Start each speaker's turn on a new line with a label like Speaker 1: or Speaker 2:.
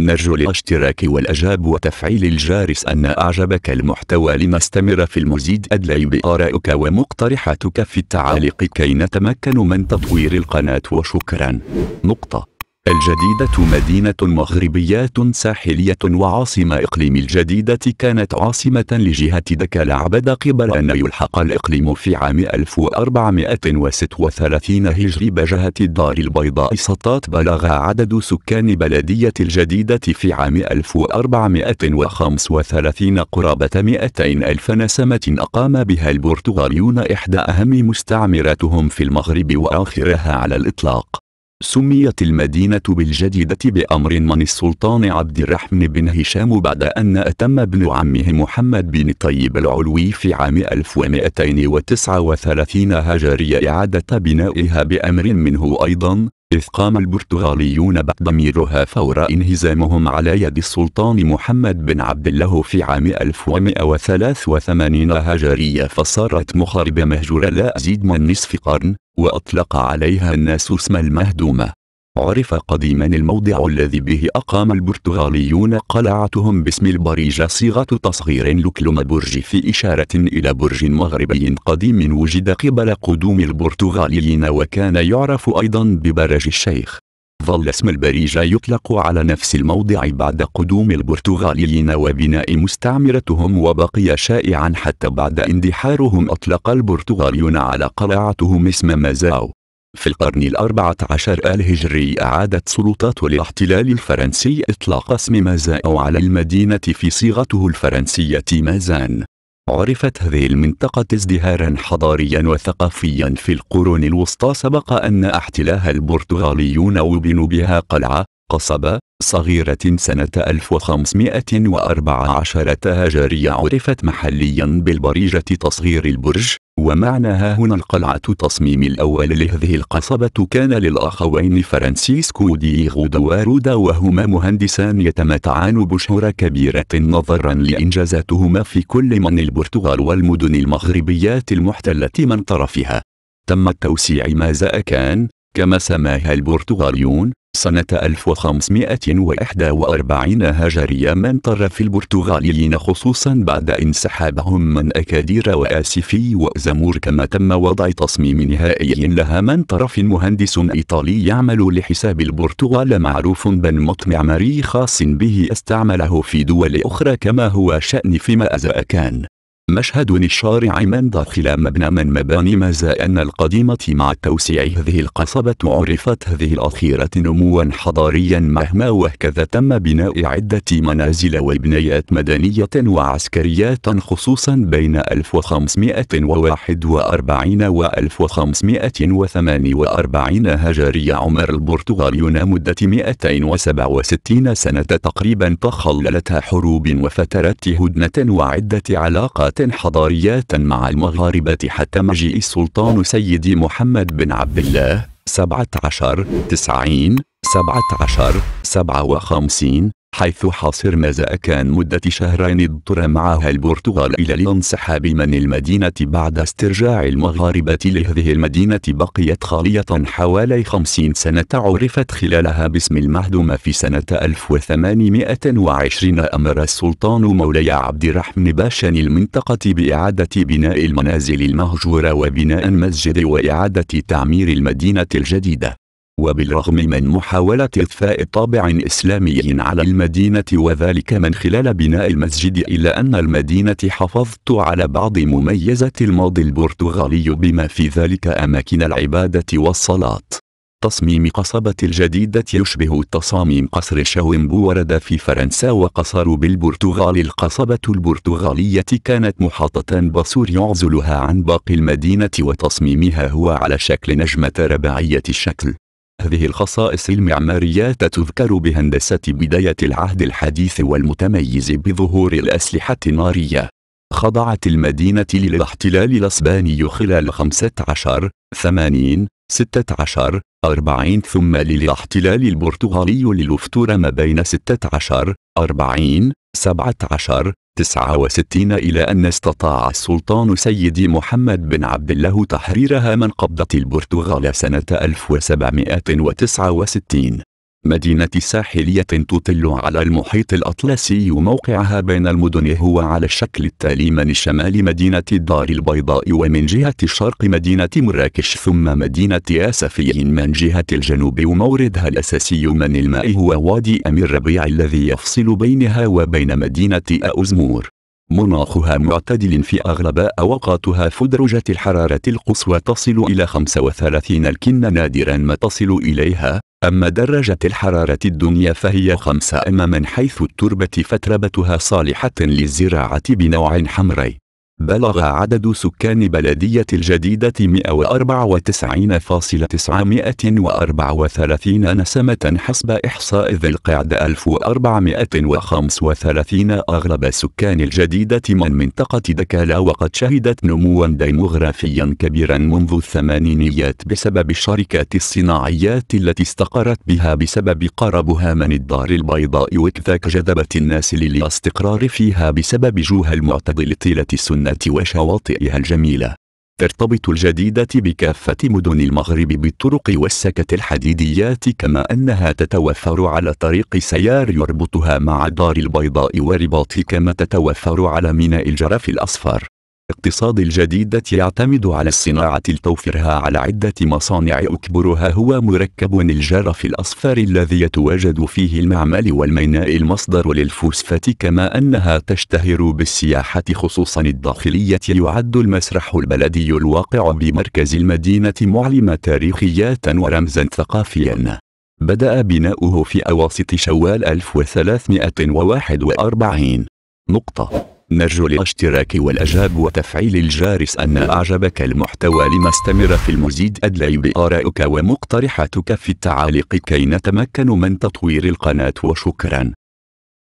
Speaker 1: نرجو الاشتراك والأجاب وتفعيل الجرس أن أعجبك المحتوى لنستمر في المزيد أدلي بآرائك ومقترحاتك في التعاليق كي نتمكن من تطوير القناة وشكرا نقطة الجديدة مدينة مغربيات ساحلية وعاصمة إقليم الجديدة كانت عاصمة لجهة دكال عبد قبل أن يلحق الإقليم في عام 1436 هجري بجهة الدار البيضاء سطات بلغ عدد سكان بلدية الجديدة في عام 1435 قرابة 200 ألف نسمة أقام بها البرتغاليون إحدى أهم مستعمراتهم في المغرب وآخرها على الإطلاق سميت المدينة بالجديدة بأمر من السلطان عبد الرحمن بن هشام بعد أن أتم ابن عمه محمد بن طيب العلوي في عام 1239 هجرية إعادة بنائها بأمر منه أيضا إذ قام البرتغاليون بضميرها فور انهزامهم على يد السلطان محمد بن عبد الله في عام 1183 هجرية فصارت مخاربة مهجورة لا أزيد من نصف قرن وأطلق عليها الناس اسم المهدومة عرف قديما الموضع الذي به أقام البرتغاليون قلعتهم باسم البريجة صيغة تصغير لكلم برج في إشارة إلى برج مغربي قديم وجد قبل قدوم البرتغاليين وكان يعرف أيضا ببرج الشيخ ظل اسم البريجة يطلق على نفس الموضع بعد قدوم البرتغاليين وبناء مستعمرتهم وبقي شائعا حتى بعد اندحارهم أطلق البرتغاليون على قلعتهم اسم مازاو في القرن الأربعة عشر الهجري أعادت سلطات الاحتلال الفرنسي إطلاق اسم مازاو على المدينة في صيغته الفرنسية مازان عرفت هذه المنطقة ازدهارا حضاريا وثقافيا في القرون الوسطى سبق أن احتلاها البرتغاليون وبنوا بها قلعة قصبة صغيرة سنة 1514 هجرية عرفت محليا بالبريجة تصغير البرج ومعناها هنا القلعة تصميم الأول لهذه القصبة كان للأخوين فرانسيسكو دي دوارودا وهما مهندسان يتمتعان بشهرة كبيرة نظرا لإنجازاتهما في كل من البرتغال والمدن المغربيات المحتلة من طرفها تم ما مازا كان كما سماها البرتغاليون سنة 1541 هجرية من طرف البرتغاليين خصوصا بعد انسحابهم من أكادير وآسفي وزمور كما تم وضع تصميم نهائي لها من طرف مهندس إيطالي يعمل لحساب البرتغال معروف بنمط معماري خاص به استعمله في دول أخرى كما هو شأن فيما أزا كان مشهد الشارع من داخل مبنى من مباني مزائن القديمة مع التوسيع هذه القصبة عرفت هذه الأخيرة نموا حضاريا مهما وهكذا تم بناء عدة منازل وبنيات مدنية وعسكريات خصوصا بين 1541 و 1548 هجرية عمر البرتغاليون مدة 267 سنة تقريبا تخللتها حروب وفترات هدنة وعدة علاقات حضارية مع المغاربة حتى مجيء السلطان سيدي محمد بن عبد الله سبعة عشر تسعين سبعة عشر سبعة وخمسين حيث حاصر مزاكان مدة شهرين اضطر معها البرتغال إلى الانسحاب من المدينة بعد استرجاع المغاربة لهذه المدينة بقيت خالية حوالي خمسين سنة عرفت خلالها باسم المهدومة في سنة 1820 أمر السلطان مولاي عبد الرحمن باشا المنطقة بإعادة بناء المنازل المهجورة وبناء المسجد وإعادة تعمير المدينة الجديدة وبالرغم من محاولة إضفاء طابع إسلامي على المدينة وذلك من خلال بناء المسجد إلا أن المدينة حافظت على بعض مميزات الماضي البرتغالي بما في ذلك أماكن العبادة والصلاة تصميم قصبة الجديدة يشبه تصاميم قصر شاومبو ورد في فرنسا وقصر بالبرتغال القصبة البرتغالية كانت محاطة بسور يعزلها عن باقي المدينة وتصميمها هو على شكل نجمة رباعية الشكل هذه الخصائص المعمارية تذكر بهندسة بداية العهد الحديث والمتميز بظهور الأسلحة النارية خضعت المدينة للاحتلال الأسباني خلال 15 80 16 40 ثم للاحتلال البرتغالي للفتور ما بين 16 40 17 69 إلى أن استطاع السلطان سيدي محمد بن عبد الله تحريرها من قبضة البرتغال سنة 1769 مدينة ساحلية تطل على المحيط الأطلسي موقعها بين المدن هو على الشكل التالي من شمال مدينة الدار البيضاء ومن جهة الشرق مدينة مراكش ثم مدينة آسفيين من جهة الجنوب وموردها الأساسي من الماء هو وادي أمير ربيع الذي يفصل بينها وبين مدينة أوزمور مناخها معتدل في أغلب أوقاتها فدرجة الحرارة القصوى تصل إلى 35 الكن نادرا ما تصل إليها أما درجة الحرارة الدنيا فهي 5 أما من حيث التربة فتربتها صالحة للزراعة بنوع حمري بلغ عدد سكان بلدية الجديدة 194,934 نسمة حسب إحصاء ذي القعد 1435 أغلب سكان الجديدة من منطقة دكالا وقد شهدت نموا ديموغرافيا كبيرا منذ الثمانينيات بسبب الشركات الصناعيات التي استقرت بها بسبب قربها من الدار البيضاء وكذاك جذبت الناس للاستقرار فيها بسبب جوها المعتدلة التي سنة الجزيرات وشواطئها الجميلة ترتبط الجديدة بكافة مدن المغرب بالطرق والسكك الحديديات كما أنها تتوفر على طريق سيار يربطها مع دار البيضاء ورباط كما تتوفر على ميناء الجرف الأصفر الاقتصاد الجديدة يعتمد على الصناعة لتوفيرها على عدة مصانع أكبرها هو مركب الجرف الأصفر الذي يتواجد فيه المعمل والميناء المصدر للفوسفات كما أنها تشتهر بالسياحة خصوصا الداخلية يعد المسرح البلدي الواقع بمركز المدينة معلمة تاريخيات ورمزا ثقافيا بدأ بناؤه في أواسط شوال 1341 نقطة نرجو الاشتراك والأجاب وتفعيل الجرس أن أعجبك المحتوى لنستمر في المزيد أدلي بآرائك ومقترحاتك في التعاليق كي نتمكن من تطوير القناة وشكرا